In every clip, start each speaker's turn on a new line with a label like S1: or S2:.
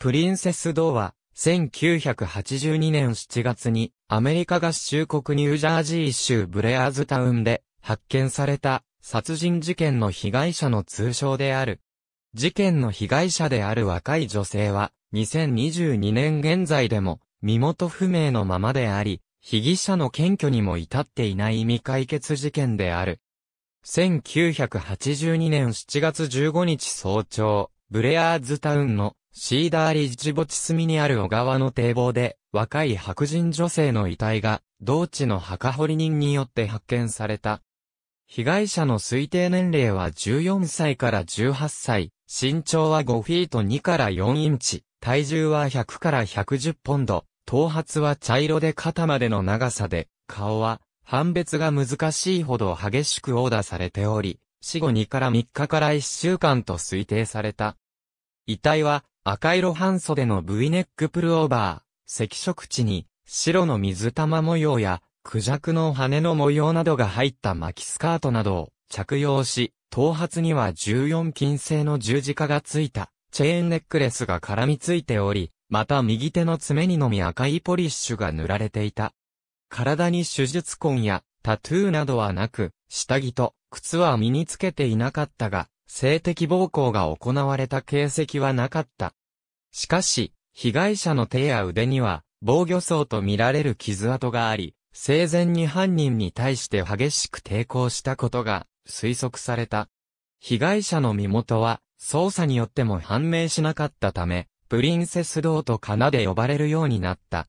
S1: プリンセス・ドーは、1982年7月に、アメリカ合衆国ニュージャージー州ブレアーズタウンで、発見された、殺人事件の被害者の通称である。事件の被害者である若い女性は、2022年現在でも、身元不明のままであり、被疑者の検挙にも至っていない未解決事件である。1982年7月15日早朝、ブレアーズタウンのシーダーリ・ジボチスミにある小川の堤防で、若い白人女性の遺体が、同地の墓掘り人によって発見された。被害者の推定年齢は14歳から18歳、身長は5フィート2から4インチ、体重は100から110ポンド、頭髪は茶色で肩までの長さで、顔は判別が難しいほど激しく殴打されており、死後2から3日から1週間と推定された。遺体は赤色半袖の V ネックプルオーバー、赤色地に、白の水玉模様や、クジャクの羽の模様などが入った巻きスカートなどを着用し、頭髪には14金製の十字架がついた、チェーンネックレスが絡みついており、また右手の爪にのみ赤いポリッシュが塗られていた。体に手術痕やタトゥーなどはなく、下着と靴は身につけていなかったが、性的暴行が行われた形跡はなかった。しかし、被害者の手や腕には防御層と見られる傷跡があり、生前に犯人に対して激しく抵抗したことが推測された。被害者の身元は捜査によっても判明しなかったため、プリンセス・ドーとカナで呼ばれるようになった。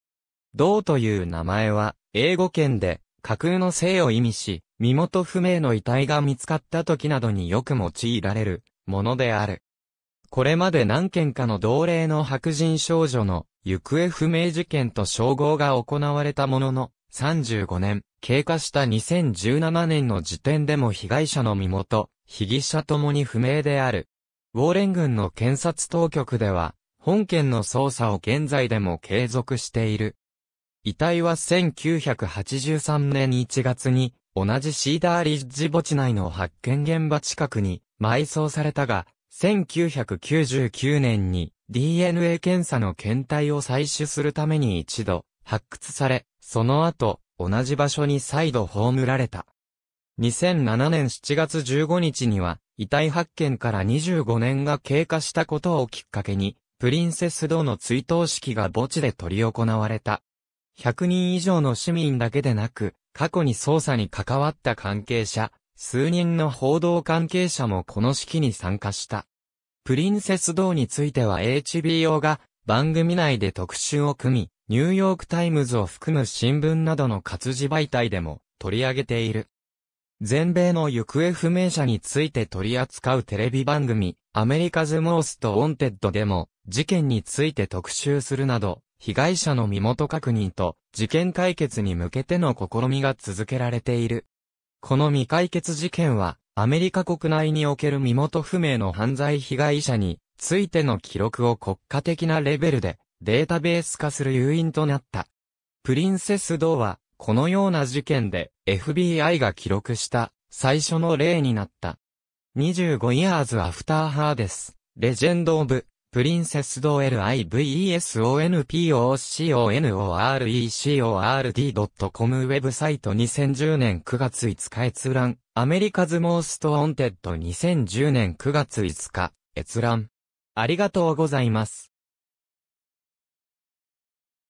S1: ドーという名前は英語圏で架空の性を意味し、身元不明の遺体が見つかった時などによく用いられるものである。これまで何件かの同例の白人少女の行方不明事件と称号が行われたものの、35年、経過した2017年の時点でも被害者の身元、被疑者ともに不明である。ウォーレン軍の検察当局では、本件の捜査を現在でも継続している。遺体は1983年1月に、同じシーダーリッジ墓地内の発見現場近くに埋葬されたが、1999年に DNA 検査の検体を採取するために一度発掘され、その後、同じ場所に再度葬られた。2007年7月15日には、遺体発見から25年が経過したことをきっかけに、プリンセスドの追悼式が墓地で執り行われた。100人以上の市民だけでなく、過去に捜査に関わった関係者、数人の報道関係者もこの式に参加した。プリンセス堂については HBO が番組内で特集を組み、ニューヨークタイムズを含む新聞などの活字媒体でも取り上げている。全米の行方不明者について取り扱うテレビ番組、アメリカズ・モースト・オンテッドでも、事件について特集するなど、被害者の身元確認と、事件解決に向けての試みが続けられている。この未解決事件は、アメリカ国内における身元不明の犯罪被害者についての記録を国家的なレベルでデータベース化する誘因となった。プリンセス・ドーは、このような事件で FBI が記録した最初の例になった。25 years after her です。レジェンド・オブ・プリンセスド LIVESONPOCONORECORD.com ウェブサイト2010年9月5日閲覧。アメリカズモーストオンテッド2010年9月5日閲覧。ありがとうございます。